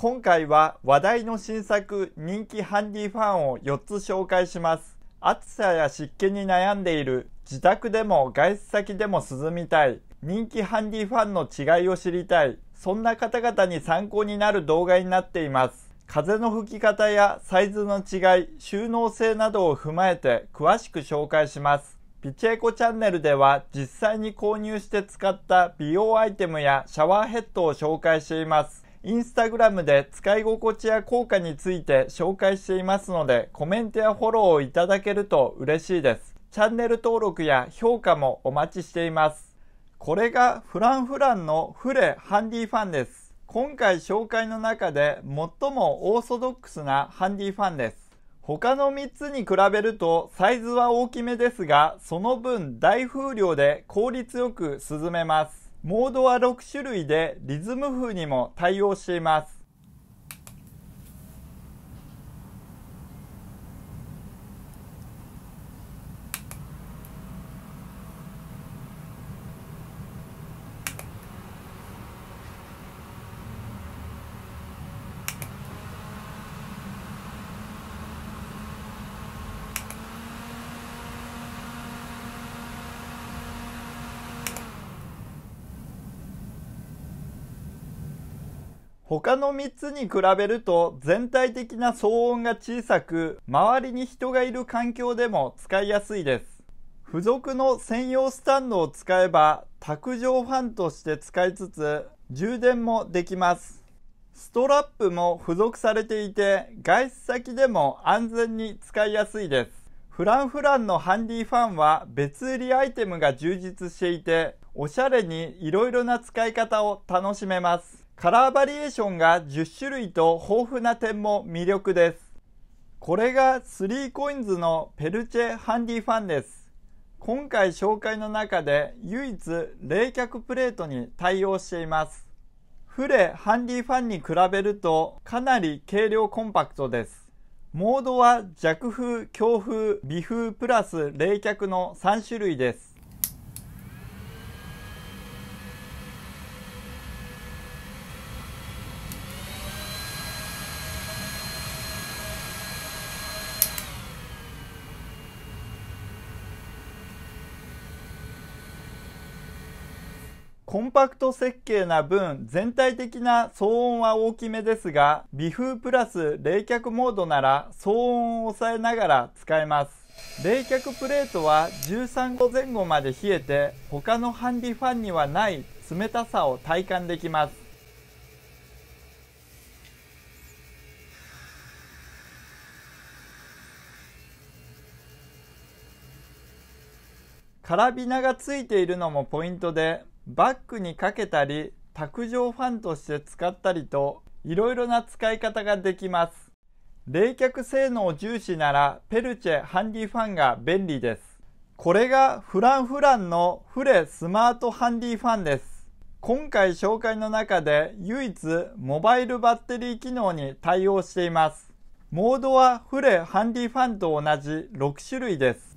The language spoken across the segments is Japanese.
今回は話題の新作人気ハンディファンを4つ紹介します。暑さや湿気に悩んでいる、自宅でも外出先でも涼みたい、人気ハンディファンの違いを知りたい、そんな方々に参考になる動画になっています。風の吹き方やサイズの違い、収納性などを踏まえて詳しく紹介します。ピチエコチャンネルでは実際に購入して使った美容アイテムやシャワーヘッドを紹介しています。インスタグラムで使い心地や効果について紹介していますので、コメントやフォローをいただけると嬉しいです。チャンネル登録や評価もお待ちしています。これがフランフランのフレ・ハンディファンです。今回紹介の中で最もオーソドックスなハンディファンです。他の3つに比べるとサイズは大きめですが、その分大風量で効率よく進めます。モードは6種類でリズム風にも対応しています。他の3つに比べると全体的な騒音が小さく周りに人がいる環境でも使いやすいです付属の専用スタンドを使えば卓上ファンとして使いつつ充電もできますストラップも付属されていて外出先でも安全に使いやすいですフランフランのハンディファンは別売りアイテムが充実していておしゃれにいろいろな使い方を楽しめますカラーバリエーションが10種類と豊富な点も魅力です。これが 3COINS のペルチェハンディファンです。今回紹介の中で唯一冷却プレートに対応しています。フレハンディファンに比べるとかなり軽量コンパクトです。モードは弱風、強風、微風プラス冷却の3種類です。コンパクト設計な分全体的な騒音は大きめですが微風プラス冷却モードなら騒音を抑えながら使えます冷却プレートは13度前後まで冷えて他のハンディファンにはない冷たさを体感できますカラビナがついているのもポイントでバッグにかけたり卓上ファンとして使ったりといろいろな使い方ができます冷却性能重視ならペルチェハンディファンが便利ですこれがフランフランのフレスマートハンディファンです今回紹介の中で唯一モバイルバッテリー機能に対応していますモードはフレハンディファンと同じ6種類です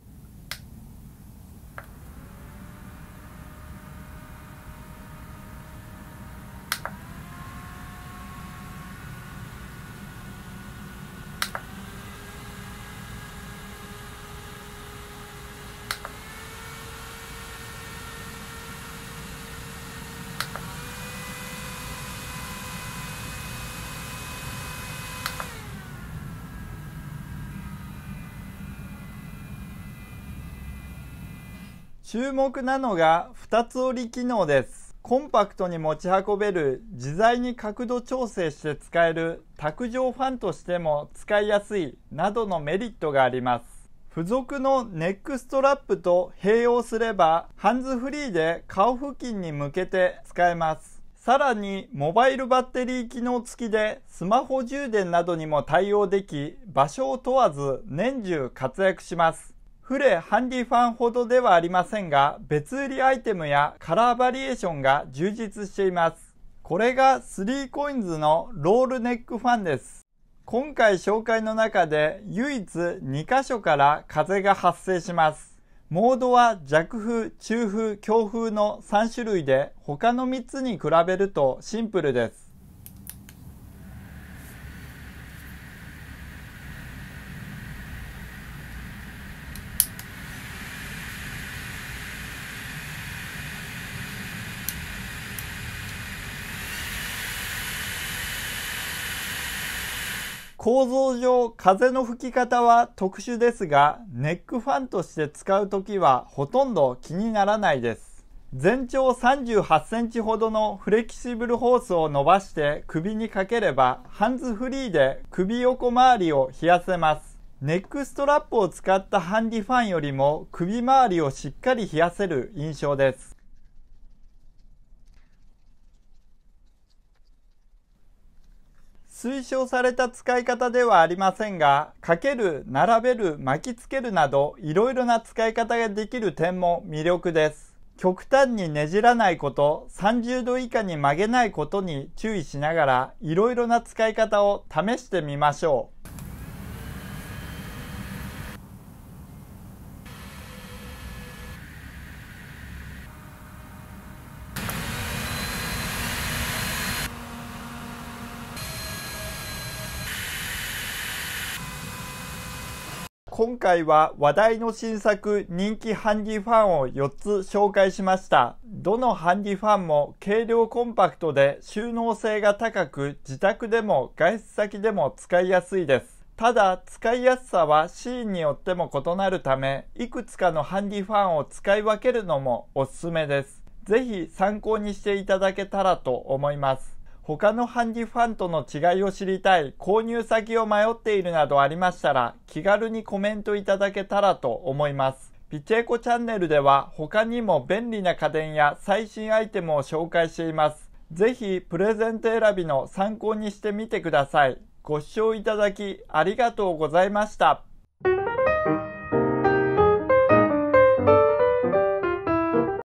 注目なのが2つ折り機能です。コンパクトに持ち運べる、自在に角度調整して使える、卓上ファンとしても使いやすいなどのメリットがあります。付属のネックストラップと併用すれば、ハンズフリーで顔付近に向けて使えます。さらに、モバイルバッテリー機能付きで、スマホ充電などにも対応でき、場所を問わず年中活躍します。フレハンディファンほどではありませんが、別売りアイテムやカラーバリエーションが充実しています。これが 3COINS のロールネックファンです。今回紹介の中で唯一2箇所から風が発生します。モードは弱風、中風、強風の3種類で他の3つに比べるとシンプルです。構造上風の吹き方は特殊ですがネックファンとして使う時はほとんど気にならないです全長38センチほどのフレキシブルホースを伸ばして首にかければハンズフリーで首横周りを冷やせますネックストラップを使ったハンディファンよりも首周りをしっかり冷やせる印象です推奨された使い方ではありませんが、かける、並べる、巻きつけるなど、いろいろな使い方ができる点も魅力です。極端にねじらないこと、30度以下に曲げないことに注意しながら、いろいろな使い方を試してみましょう。今回は話題の新作人気ハンディファンを4つ紹介しました。どのハンディファンも軽量コンパクトで収納性が高く自宅でも外出先でも使いやすいです。ただ使いやすさはシーンによっても異なるためいくつかのハンディファンを使い分けるのもおすすめです。ぜひ参考にしていただけたらと思います。他のハンディファンとの違いを知りたい、購入先を迷っているなどありましたら、気軽にコメントいただけたらと思います。ピチェコチャンネルでは他にも便利な家電や最新アイテムを紹介しています。ぜひプレゼント選びの参考にしてみてください。ご視聴いただきありがとうございました。